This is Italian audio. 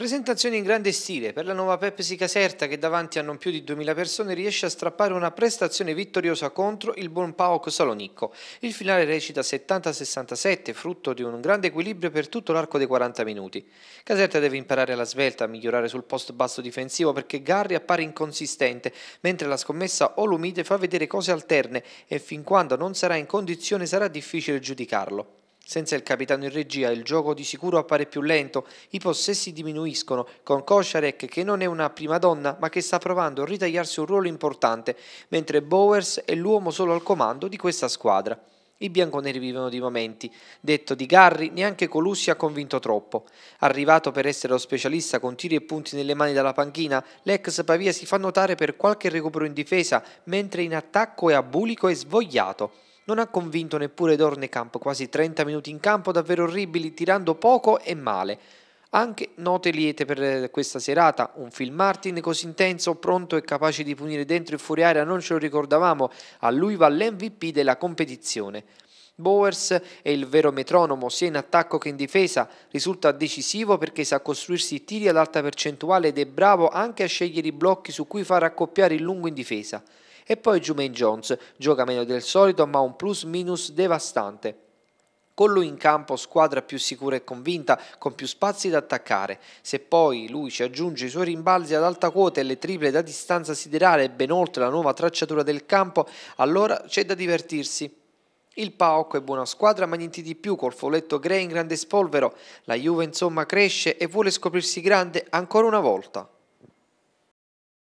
Presentazione in grande stile per la nuova Pepsi Caserta che davanti a non più di 2000 persone riesce a strappare una prestazione vittoriosa contro il buon Paok Salonicco. Il finale recita 70-67, frutto di un grande equilibrio per tutto l'arco dei 40 minuti. Caserta deve imparare alla svelta, a migliorare sul post basso difensivo perché Garri appare inconsistente, mentre la scommessa Olumide fa vedere cose alterne e fin quando non sarà in condizione sarà difficile giudicarlo. Senza il capitano in regia il gioco di sicuro appare più lento, i possessi diminuiscono, con Kosciarek che non è una prima donna ma che sta provando a ritagliarsi un ruolo importante, mentre Bowers è l'uomo solo al comando di questa squadra. I bianconeri vivono di momenti. Detto di Garri, neanche Colussi ha convinto troppo. Arrivato per essere lo specialista con tiri e punti nelle mani dalla panchina, l'ex Pavia si fa notare per qualche recupero in difesa, mentre in attacco è abulico e svogliato non ha convinto neppure Dornekamp, quasi 30 minuti in campo davvero orribili, tirando poco e male. Anche note liete per eh, questa serata, un Phil Martin così intenso, pronto e capace di punire dentro e fuori area non ce lo ricordavamo, a lui va l'MVP della competizione. Bowers è il vero metronomo sia in attacco che in difesa, risulta decisivo perché sa costruirsi tiri ad alta percentuale ed è bravo anche a scegliere i blocchi su cui far accoppiare il lungo in difesa. E poi Jumaine Jones gioca meno del solito ma un plus-minus devastante con lui in campo squadra più sicura e convinta, con più spazi da attaccare. Se poi lui ci aggiunge i suoi rimbalzi ad alta quota e le triple da distanza siderale ben oltre la nuova tracciatura del campo, allora c'è da divertirsi. Il Paok è buona squadra ma niente di più col folletto Grey in grande spolvero, la Juve insomma cresce e vuole scoprirsi grande ancora una volta.